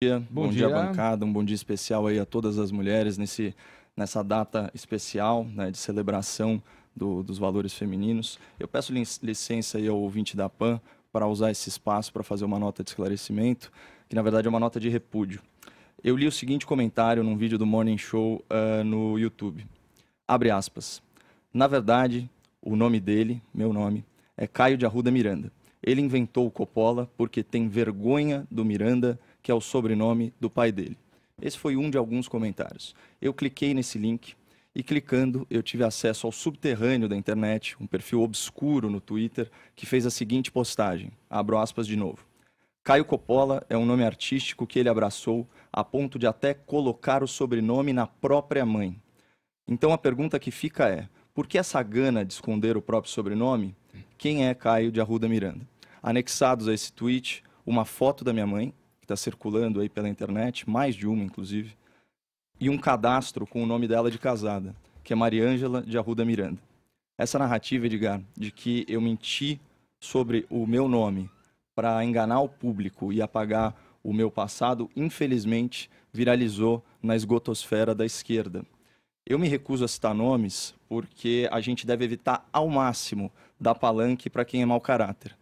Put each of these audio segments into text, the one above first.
dia. Bom, bom dia. dia, bancada. Um bom dia especial aí a todas as mulheres nesse, nessa data especial né, de celebração do, dos valores femininos. Eu peço licença aí ao ouvinte da PAN para usar esse espaço para fazer uma nota de esclarecimento, que na verdade é uma nota de repúdio. Eu li o seguinte comentário num vídeo do Morning Show uh, no YouTube. Abre aspas. Na verdade, o nome dele, meu nome, é Caio de Arruda Miranda. Ele inventou o Coppola porque tem vergonha do Miranda que é o sobrenome do pai dele. Esse foi um de alguns comentários. Eu cliquei nesse link e clicando eu tive acesso ao subterrâneo da internet, um perfil obscuro no Twitter, que fez a seguinte postagem, abro aspas de novo. Caio Coppola é um nome artístico que ele abraçou a ponto de até colocar o sobrenome na própria mãe. Então a pergunta que fica é, por que essa gana de esconder o próprio sobrenome? Quem é Caio de Arruda Miranda? Anexados a esse tweet, uma foto da minha mãe, está circulando aí pela internet, mais de uma inclusive, e um cadastro com o nome dela de casada, que é Mariângela de Arruda Miranda. Essa narrativa, Edgar, de que eu menti sobre o meu nome para enganar o público e apagar o meu passado, infelizmente viralizou na esgotosfera da esquerda. Eu me recuso a citar nomes porque a gente deve evitar ao máximo dar palanque para quem é mau caráter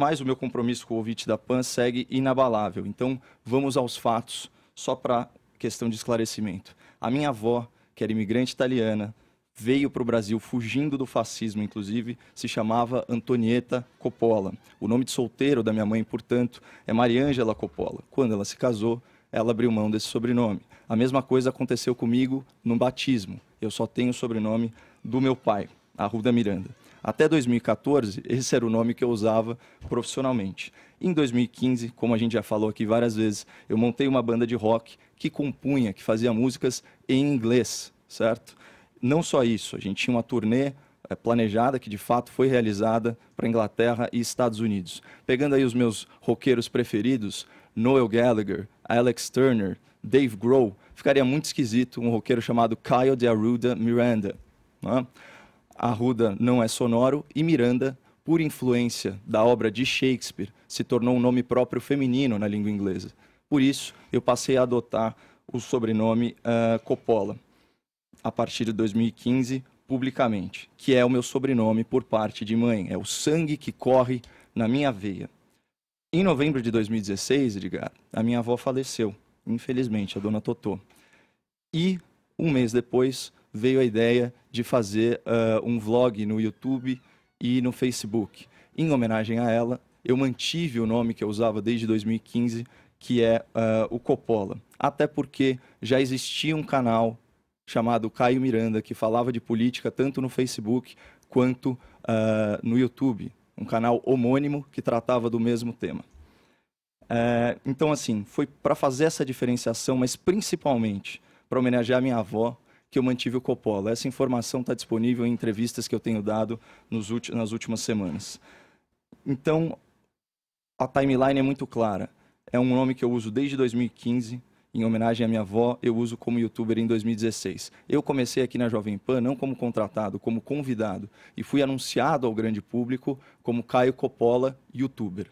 mas o meu compromisso com o ouvinte da PAN segue inabalável. Então, vamos aos fatos, só para questão de esclarecimento. A minha avó, que era imigrante italiana, veio para o Brasil fugindo do fascismo, inclusive, se chamava Antonieta Coppola. O nome de solteiro da minha mãe, portanto, é Mariângela Coppola. Quando ela se casou, ela abriu mão desse sobrenome. A mesma coisa aconteceu comigo no batismo. Eu só tenho o sobrenome do meu pai, Arruda Miranda. Até 2014, esse era o nome que eu usava profissionalmente. Em 2015, como a gente já falou aqui várias vezes, eu montei uma banda de rock que compunha, que fazia músicas em inglês, certo? Não só isso, a gente tinha uma turnê eh, planejada, que de fato foi realizada para Inglaterra e Estados Unidos. Pegando aí os meus roqueiros preferidos, Noel Gallagher, Alex Turner, Dave Grohl, ficaria muito esquisito um roqueiro chamado Kyle de Arruda Miranda. Né? Arruda não é sonoro e Miranda, por influência da obra de Shakespeare, se tornou um nome próprio feminino na língua inglesa. Por isso, eu passei a adotar o sobrenome uh, Coppola, a partir de 2015, publicamente, que é o meu sobrenome por parte de mãe, é o sangue que corre na minha veia. Em novembro de 2016, Edgar, a minha avó faleceu, infelizmente, a dona Totó, E um mês depois, veio a ideia de fazer uh, um vlog no YouTube e no Facebook. Em homenagem a ela, eu mantive o nome que eu usava desde 2015, que é uh, o Coppola Até porque já existia um canal chamado Caio Miranda, que falava de política tanto no Facebook quanto uh, no YouTube, um canal homônimo que tratava do mesmo tema. então, assim, foi para fazer essa diferenciação, mas principalmente para homenagear minha avó, que eu mantive o Coppola. Essa informação está disponível em entrevistas que eu tenho dado últimos, nas últimas semanas. Então, a timeline é muito clara. É um nome que eu uso desde 2015 em homenagem à minha avó, eu uso como youtuber em 2016. Eu comecei aqui na Jovem Pan não como contratado, como convidado e fui anunciado ao grande público como Caio Coppola, youtuber.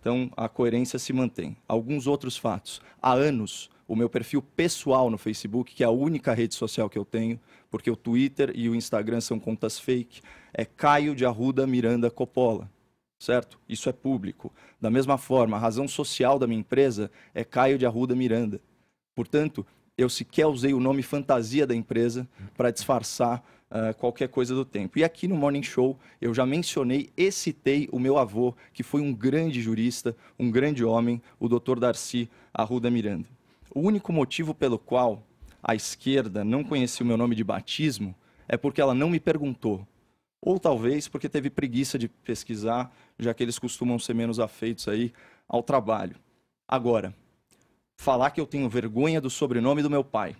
Então a coerência se mantém. Alguns outros fatos. Há anos o meu perfil pessoal no Facebook, que é a única rede social que eu tenho, porque o Twitter e o Instagram são contas fake, é Caio de Arruda Miranda Coppola. Certo? Isso é público. Da mesma forma, a razão social da minha empresa é Caio de Arruda Miranda. Portanto, eu sequer usei o nome fantasia da empresa para disfarçar Uh, qualquer coisa do tempo. E aqui no Morning Show eu já mencionei e citei o meu avô, que foi um grande jurista, um grande homem, o Dr. Darcy Arruda Miranda. O único motivo pelo qual a esquerda não conhecia o meu nome de batismo é porque ela não me perguntou. Ou talvez porque teve preguiça de pesquisar, já que eles costumam ser menos afeitos aí ao trabalho. Agora, falar que eu tenho vergonha do sobrenome do meu pai,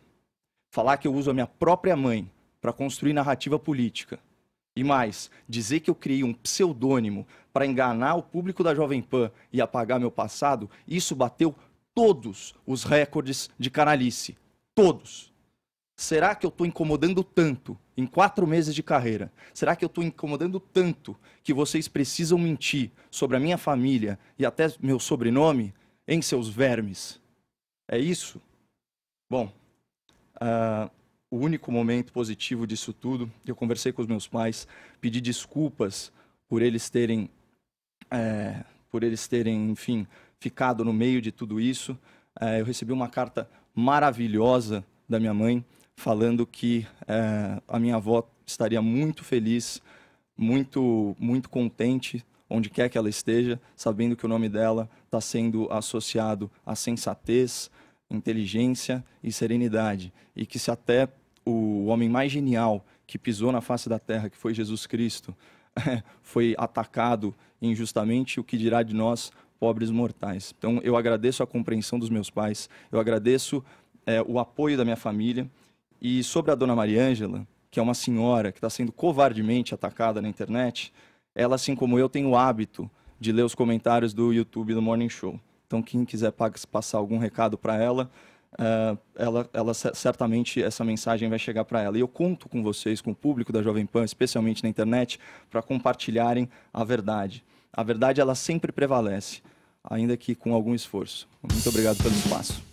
falar que eu uso a minha própria mãe para construir narrativa política, e mais, dizer que eu criei um pseudônimo para enganar o público da Jovem Pan e apagar meu passado, isso bateu todos os recordes de canalice. Todos. Será que eu estou incomodando tanto em quatro meses de carreira? Será que eu estou incomodando tanto que vocês precisam mentir sobre a minha família e até meu sobrenome em seus vermes? É isso? Bom, uh, o único momento positivo disso tudo, eu conversei com os meus pais, pedi desculpas por eles terem, é, por eles terem, enfim, ficado no meio de tudo isso. É, eu recebi uma carta maravilhosa da minha mãe falando que é, a minha avó estaria muito feliz, muito, muito contente onde quer que ela esteja, sabendo que o nome dela está sendo associado à sensatez, inteligência e serenidade. E que se até o homem mais genial que pisou na face da terra, que foi Jesus Cristo, é, foi atacado injustamente, o que dirá de nós pobres mortais. Então, eu agradeço a compreensão dos meus pais, eu agradeço é, o apoio da minha família. E sobre a dona Maria Ângela, que é uma senhora que está sendo covardemente atacada na internet, ela, assim como eu, tem o hábito de ler os comentários do YouTube do Morning Show. Então, quem quiser passar algum recado para é, ela, ela, ela, certamente essa mensagem vai chegar para ela. E eu conto com vocês, com o público da Jovem Pan, especialmente na internet, para compartilharem a verdade. A verdade ela sempre prevalece ainda que com algum esforço. Muito obrigado pelo espaço.